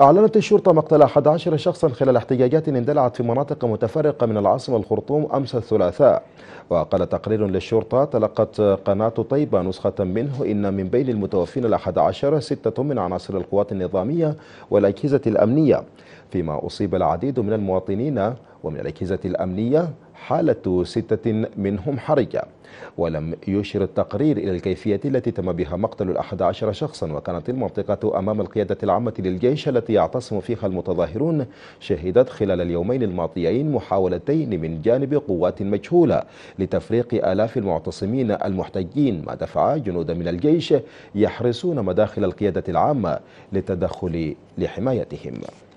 أعلنت الشرطة مقتل 11 شخصا خلال احتجاجات اندلعت في مناطق متفرقة من العاصمة الخرطوم أمس الثلاثاء وقال تقرير للشرطة تلقت قناة طيبة نسخة منه إن من بين المتوفين الأحد عشر ستة من عناصر القوات النظامية والأجهزة الأمنية فيما أصيب العديد من المواطنين ومن الأجهزة الأمنية حالة ستة منهم حرجة ولم يشر التقرير إلى الكيفية التي تم بها مقتل الأحد عشر شخصا وكانت المنطقة أمام القيادة العامة للجيش التي يعتصم فيها المتظاهرون شهدت خلال اليومين الماضيين محاولتين من جانب قوات مجهولة لتفريق آلاف المعتصمين المحتجين ما دفع جنودا من الجيش يحرسون مداخل القيادة العامة للتدخل لحمايتهم